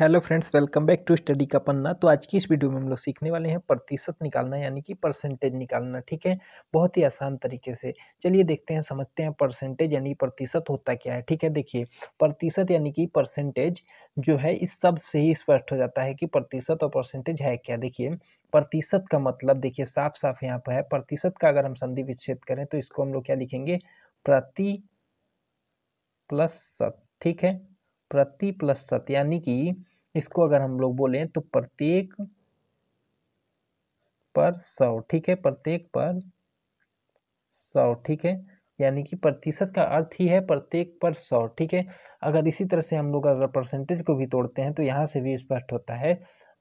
hello friends welcome back to study का पन्ना तो आज की इस वीडियो में हम लोग सीखने वाले हैं प्रतिशत निकालना यानी कि परसेंटेज निकालना ठीक है बहुत ही आसान तरीके से चलिए देखते हैं समझते हैं परसेंटेज यानी प्रतिशत होता क्या है ठीक है देखिए प्रतिशत यानी कि परसेंटेज जो है इस शब्द से ही स्पष्ट हो जाता है कि प्रतिशत और परसेंटेज है क्या देखिए प्रतिशत का मतलब देखिए साफ साफ यहाँ पर है प्रतिशत का अगर हम संधि विच्छेद करें तो इसको हम लोग क्या लिखेंगे प्रति प्लस सत ठीक है प्रति प्लस सत यानी कि इसको अगर हम लोग बोलें तो प्रत्येक पर सौ ठीक है प्रत्येक पर सौ ठीक है यानी कि प्रतिशत का अर्थ ही है प्रत्येक पर सौ ठीक है अगर इसी तरह से हम लोग अगर परसेंटेज को भी तोड़ते हैं तो यहाँ से भी स्पष्ट होता है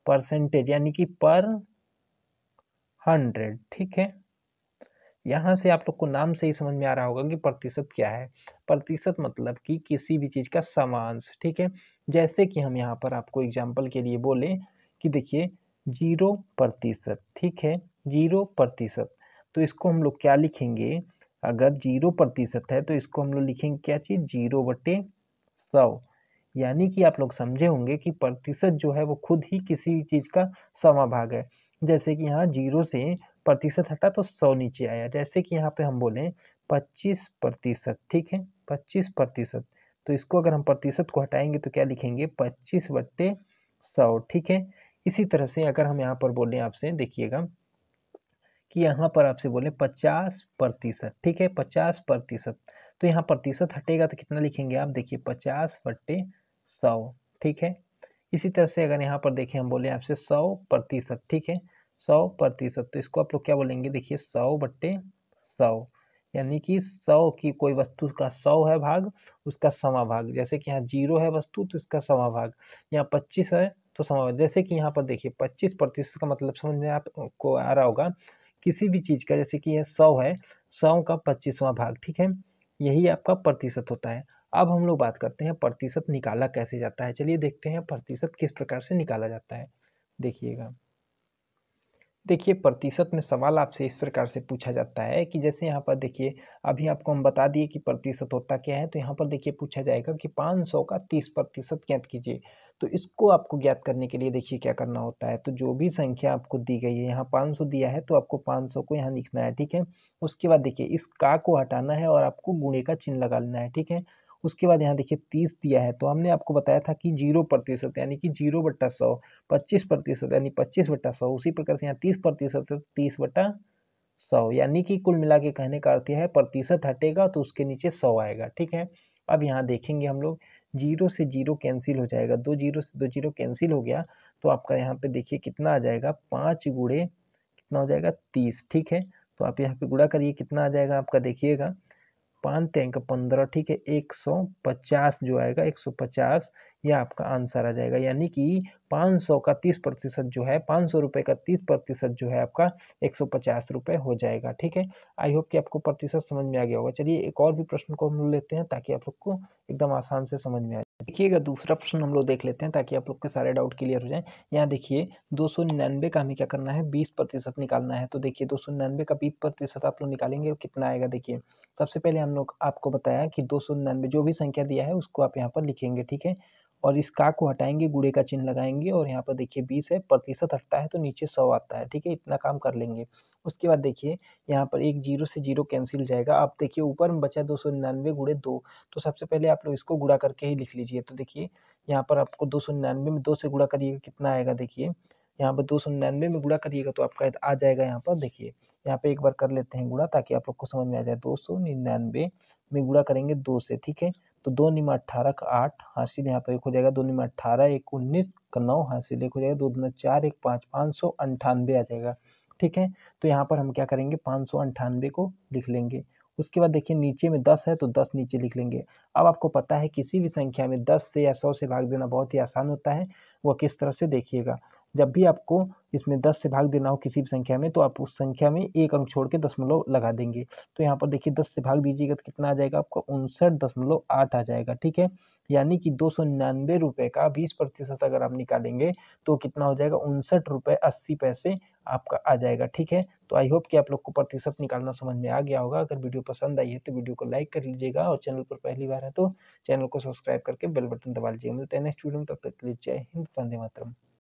परसेंटेज यानी कि पर हंड्रेड ठीक है यहाँ से आप लोग को नाम से ही समझ में आ रहा होगा कि प्रतिशत क्या है प्रतिशत मतलब कि किसी भी चीज़ का समांश ठीक है जैसे कि हम यहाँ पर आपको एग्जाम्पल के लिए बोले कि देखिए जीरो प्रतिशत ठीक है जीरो प्रतिशत तो इसको हम लोग क्या लिखेंगे अगर जीरो प्रतिशत है तो इसको हम लोग लिखेंगे क्या चीज़ जीरो बटे सौ यानी कि आप लोग समझे होंगे कि प्रतिशत जो है वो खुद ही किसी चीज़ का समाभाग है जैसे कि यहाँ जीरो से प्रतिशत हटा तो सौ नीचे आया जैसे कि यहाँ पे हम बोलें पच्चीस प्रतिशत ठीक है पच्चीस प्रतिशत तो इसको अगर हम प्रतिशत को हटाएंगे तो क्या लिखेंगे पच्चीस बट्टे सौ ठीक है इसी तरह से अगर हम यहाँ पर बोलें आपसे देखिएगा कि यहाँ पर आपसे बोले पचास प्रतिशत ठीक है पचास प्रतिशत तो यहाँ प्रतिशत हटेगा तो कितना लिखेंगे आप देखिए पचास बट्टे सौ ठीक है इसी तरह से अगर यहाँ पर देखें हम बोले आपसे सौ प्रतिशत ठीक है सौ प्रतिशत तो इसको आप लोग क्या बोलेंगे देखिए सौ बट्टे सौ यानी कि सौ की कोई वस्तु का सौ है भाग उसका भाग जैसे कि यहाँ जीरो है वस्तु तो इसका भाग यहाँ पच्चीस है तो भाग जैसे कि यहाँ पर देखिए पच्चीस प्रतिशत का मतलब समझ में आपको आ रहा होगा किसी भी चीज़ का जैसे कि यह सौ है सौ का पच्चीसवां भाग ठीक है यही आपका प्रतिशत होता है अब हम लोग बात करते हैं प्रतिशत निकाला कैसे जाता है चलिए देखते हैं प्रतिशत किस प्रकार से निकाला जाता है देखिएगा देखिए प्रतिशत में सवाल आपसे इस प्रकार से पूछा जाता है कि जैसे यहाँ पर देखिए अभी आपको हम बता दिए कि प्रतिशत होता क्या है तो यहाँ पर देखिए पूछा जाएगा कि 500 का 30 प्रतिशत ज्ञात कीजिए तो इसको आपको ज्ञात करने के लिए देखिए क्या करना होता है तो जो भी संख्या आपको दी गई है यहाँ सौ दिया है तो आपको सौ को यहाँ लिखना है ठीक है उसके बाद देखिए इस का को हटाना है और आपको गुणे का चिन्ह लगा लेना है ठीक है उसके बाद यहाँ देखिए तीस दिया है तो हमने आपको बताया था कि जीरो प्रतिशत यानी कि जीरो बट्टा सौ पच्चीस प्रतिशत यानी पच्चीस बट्टा सौ उसी प्रकार से यहाँ तीस प्रतिशत है तो तीस बट्टा सौ यानी कि कुल मिला के कहने का अर्थ है प्रतिशत हटेगा तो उसके नीचे सौ आएगा ठीक है अब यहाँ देखेंगे हम लोग जीरो से जीरो कैंसिल हो जाएगा दो जीरो से दो जीरो कैंसिल हो गया तो आपका यहाँ पे देखिए कितना आ जाएगा पाँच गुड़े कितना हो जाएगा तीस ठीक है तो आप यहाँ पे गुड़ा करिए कितना आ जाएगा आपका देखिएगा पाँच तीन पंद्रह ठीक है एक सौ पचास जो आएगा एक सौ पचास यह आपका आंसर आ जाएगा यानी कि पाँच सौ का तीस प्रतिशत जो है पाँच सौ रुपये का तीस प्रतिशत जो है आपका एक सौ पचास रुपये हो जाएगा ठीक है आई होप कि आपको प्रतिशत समझ में आ गया होगा चलिए एक और भी प्रश्न को हम लेते हैं ताकि आप लोग को एकदम आसान से समझ में आ देखिएगा दूसरा प्रश्न हम लोग देख लेते हैं ताकि आप लोग के सारे डाउट क्लियर हो जाए यहाँ देखिए दो सौ निन्यानवे का हमें क्या करना है बीस प्रतिशत निकालना है तो देखिए दो सौ निन्यानवे का बीस प्रतिशत आप लोग निकालेंगे कितना आएगा देखिए सबसे पहले हम लोग आपको बताया कि दो सौ निन्यानवे जो भी संख्या दिया है उसको आप यहाँ पर लिखेंगे ठीक है और इस का को हटाएंगे गुड़े का चिन्ह लगाएंगे और यहाँ पर देखिए बीस है प्रतिशत हटता है तो नीचे सौ आता है ठीक है इतना काम कर लेंगे उसके बाद देखिए यहाँ पर एक जीरो से जीरो कैंसिल जाएगा आप देखिए ऊपर में बचा दो सौ निन्यानवे गुड़े दो तो सबसे पहले आप लोग इसको गुड़ा करके ही लिख लीजिए तो देखिए यहाँ पर आपको दो सौ निन्यानवे में दो से गुड़ा करिएगा कितना आएगा देखिए यहाँ पर दो सौ निन्यानवे में गुड़ा करिएगा तो आपका आ जाएगा यहाँ पर देखिए यहाँ पर एक बार कर लेते हैं गुड़ा ताकि आप लोग को समझ में आ जाए दो सौ निन्यानवे में गुड़ा करेंगे दो से ठीक है तो दो निमा अट्ठारह का आठ हासिल यहाँ पर एक हो जाएगा दो निमा अट्ठारह एक उन्नीस का नौ हासिल एक हो जाएगा दो दुना चार एक पाँच पाँच सौ अंठानवे आ जाएगा ठीक है तो यहाँ पर हम क्या करेंगे पाँच सौ अंठानवे को लिख लेंगे उसके बाद देखिए नीचे में दस है तो दस नीचे लिख लेंगे अब आपको पता है किसी भी संख्या में दस से या सौ से भाग देना बहुत ही आसान होता है वह किस तरह से देखिएगा जब भी आपको इसमें दस से भाग देना हो किसी भी संख्या में तो आप उस संख्या में एक अंक छोड़ के दशमलव लगा देंगे तो यहाँ पर देखिए दस से भाग दीजिएगा तो कितना आ जाएगा आपका उनसठ दशमलव आठ आ जाएगा ठीक है यानी कि दो सौ निन्यानवे रुपये का बीस प्रतिशत अगर आप निकालेंगे तो कितना हो जाएगा उनसठ रुपये अस्सी पैसे आपका आ जाएगा ठीक है तो आई होप कि आप लोग को प्रतिशत निकालना समझ में आ गया होगा अगर वीडियो पसंद आई है तो वीडियो को लाइक कर लीजिएगा और चैनल पर पहली बार है तो चैनल को सब्सक्राइब करके बेल बटन दबा लीजिएगा मिलते हैं नेक्स्ट वीडियो में तब तक के जय हिंद वंदे मातरम